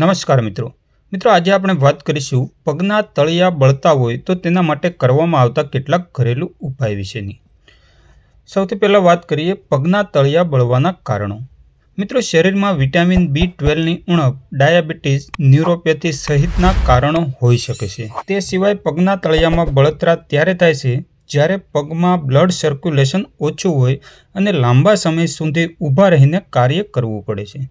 નમસ્કાર મિત્રો મિત્રો આજે આપણે વાત કરીશું પગના તળિયા બળતા હોય તો તેના માટે કરવામાં આવતા કેટલાક ઘરેલું ઉપાય વિશેની સૌથી પહેલાં વાત કરીએ પગના તળિયા બળવાના કારણો મિત્રો શરીરમાં વિટામિન બી ટ્વેલ્વની ઉણપ ડાયાબિટીસ ન્યુરોપેથી સહિતના કારણો હોઈ શકે છે તે સિવાય પગના તળિયામાં બળતરા ત્યારે થાય છે જ્યારે પગમાં બ્લડ સર્ક્યુલેશન ઓછું હોય અને લાંબા સમય સુધી ઊભા રહીને કાર્ય કરવું પડે છે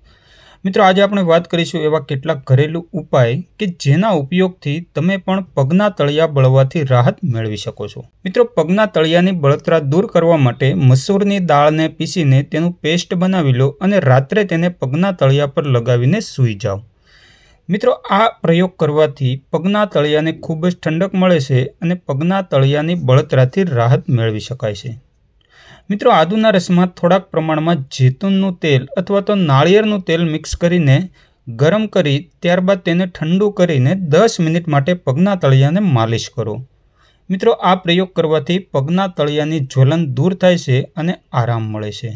મિત્રો આજે આપણે વાત કરીશું એવા કેટલાક ઘરેલુ ઉપાય કે જેના ઉપયોગથી તમે પણ પગના તળિયા બળવાથી રાહત મેળવી શકો છો મિત્રો પગના તળિયાની બળતરા દૂર કરવા માટે મસૂરની દાળને પીસીને તેનું પેસ્ટ બનાવી લો અને રાત્રે તેને પગના તળિયા પર લગાવીને સૂઈ જાઓ મિત્રો આ પ્રયોગ કરવાથી પગના તળિયાને ખૂબ જ ઠંડક મળે છે અને પગના તળિયાની બળતરાથી રાહત મેળવી શકાય છે મિત્રો આદુના રસમાં થોડાક પ્રમાણમાં જૈતુનનું તેલ અથવા તો નાળિયેરનું તેલ મિક્સ કરીને ગરમ કરી ત્યારબાદ તેને ઠંડુ કરીને દસ મિનિટ માટે પગના તળિયાને માલિશ કરો મિત્રો આ પ્રયોગ કરવાથી પગના તળિયાની જ્વલન દૂર થાય છે અને આરામ મળે છે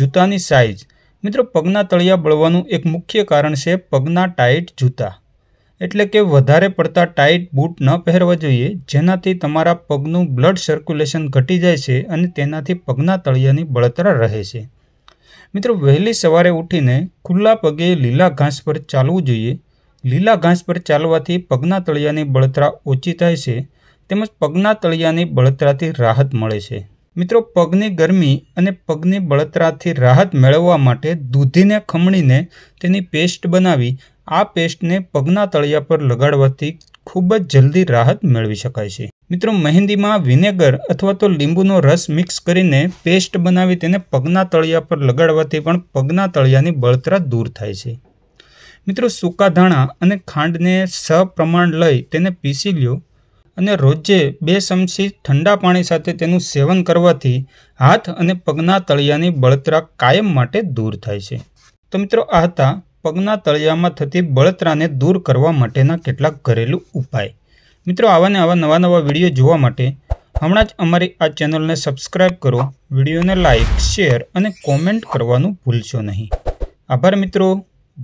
જૂતાની સાઇઝ મિત્રો પગના તળિયા બળવાનું એક મુખ્ય કારણ છે પગના ટાઇટ જૂતા એટલે કે વધારે પડતા ટાઇટ બૂટ ન પહેરવા જોઈએ જેનાથી તમારા પગનું બ્લડ સર્ક્યુલેશન ઘટી જાય છે અને તેનાથી પગના તળિયાની બળતરા રહે છે મિત્રો વહેલી સવારે ઉઠીને ખુલ્લા પગે લીલા ઘાસ પર ચાલવું જોઈએ લીલા ઘાસ પર ચાલવાથી પગના તળિયાની બળતરા ઓછી થાય છે તેમજ પગના તળિયાની બળતરાથી રાહત મળે છે મિત્રો પગની ગરમી અને પગની બળતરાથી રાહત મેળવવા માટે દૂધીને ખમણીને તેની પેસ્ટ બનાવી આ પેસ્ટને પગના તળિયા પર લગાડવાથી ખૂબ જ જલ્દી રાહત મેળવી શકાય છે મિત્રો મહેંદીમાં વિનેગર અથવા તો લીંબુનો રસ મિક્સ કરીને પેસ્ટ બનાવી તેને પગના તળિયા પર લગાડવાથી પણ પગના તળિયાની બળતરા દૂર થાય છે મિત્રો સૂકા ધાણા અને ખાંડને સપ્રમાણ લઈ તેને પીસી લ્યો અને રોજે બે ચમચી ઠંડા પાણી સાથે તેનું સેવન કરવાથી હાથ અને પગના તળિયાની બળતરા કાયમ માટે દૂર થાય છે તો મિત્રો આ હતા પગના તળિયામાં થતી બળતરાને દૂર કરવા માટેના કેટલાક ઘરેલું ઉપાય મિત્રો આવાને આવા નવા નવા વિડીયો જોવા માટે હમણાં જ અમારી આ ચેનલને સબસ્ક્રાઇબ કરો વિડીયોને લાઇક શેર અને કોમેન્ટ કરવાનું ભૂલશો નહીં આભાર મિત્રો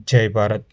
જય ભારત